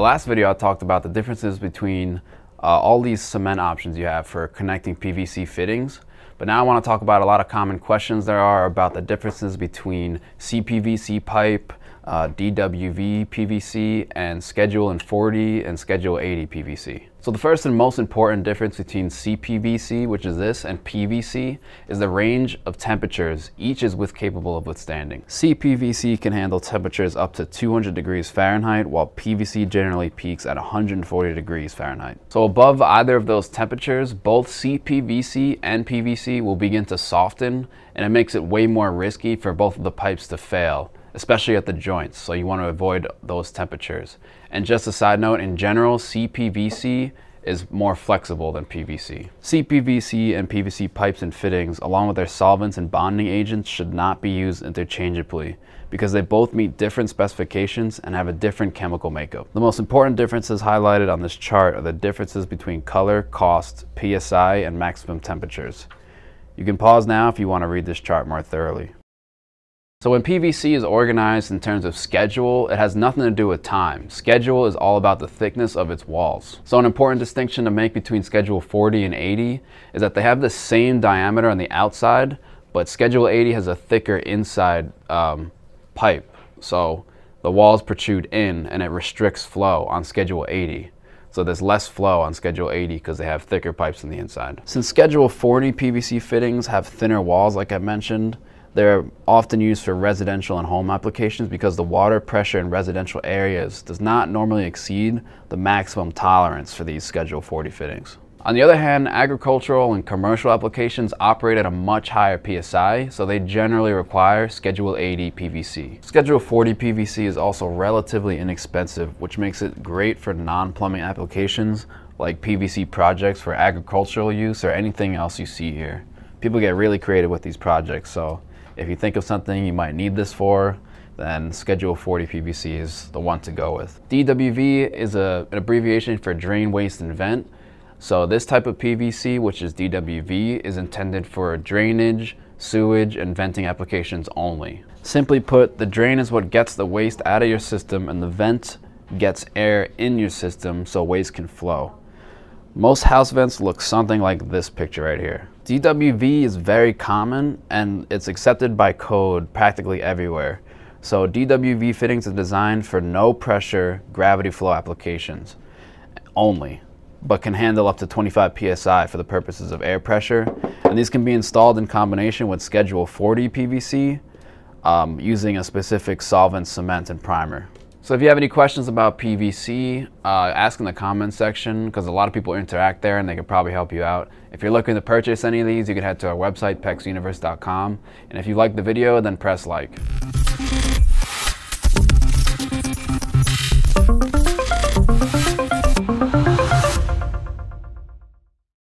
the last video I talked about the differences between uh, all these cement options you have for connecting PVC fittings. But now I want to talk about a lot of common questions there are about the differences between CPVC pipe, uh, DWV PVC and Schedule and 40 and Schedule 80 PVC. So the first and most important difference between CPVC, which is this, and PVC is the range of temperatures each is with capable of withstanding. CPVC can handle temperatures up to 200 degrees Fahrenheit, while PVC generally peaks at 140 degrees Fahrenheit. So above either of those temperatures, both CPVC and PVC will begin to soften, and it makes it way more risky for both of the pipes to fail especially at the joints, so you want to avoid those temperatures. And just a side note, in general, CPVC is more flexible than PVC. CPVC and PVC pipes and fittings, along with their solvents and bonding agents, should not be used interchangeably because they both meet different specifications and have a different chemical makeup. The most important differences highlighted on this chart are the differences between color, cost, PSI, and maximum temperatures. You can pause now if you want to read this chart more thoroughly. So when PVC is organized in terms of schedule, it has nothing to do with time. Schedule is all about the thickness of its walls. So an important distinction to make between schedule 40 and 80 is that they have the same diameter on the outside, but schedule 80 has a thicker inside um, pipe. So the walls protrude in and it restricts flow on schedule 80. So there's less flow on schedule 80 because they have thicker pipes on the inside. Since schedule 40 PVC fittings have thinner walls like I mentioned, they're often used for residential and home applications because the water pressure in residential areas does not normally exceed the maximum tolerance for these Schedule 40 fittings. On the other hand, agricultural and commercial applications operate at a much higher PSI, so they generally require Schedule 80 PVC. Schedule 40 PVC is also relatively inexpensive, which makes it great for non-plumbing applications like PVC projects for agricultural use or anything else you see here. People get really creative with these projects, so if you think of something you might need this for, then Schedule 40 PVC is the one to go with. DWV is a, an abbreviation for drain, waste, and vent. So this type of PVC, which is DWV, is intended for drainage, sewage, and venting applications only. Simply put, the drain is what gets the waste out of your system and the vent gets air in your system so waste can flow. Most house vents look something like this picture right here. DWV is very common and it's accepted by code practically everywhere. So DWV fittings are designed for no pressure gravity flow applications only, but can handle up to 25 PSI for the purposes of air pressure. And these can be installed in combination with Schedule 40 PVC um, using a specific solvent, cement, and primer. So if you have any questions about PVC, uh, ask in the comments section because a lot of people interact there and they could probably help you out. If you're looking to purchase any of these, you can head to our website, pexuniverse.com. And if you liked the video, then press like.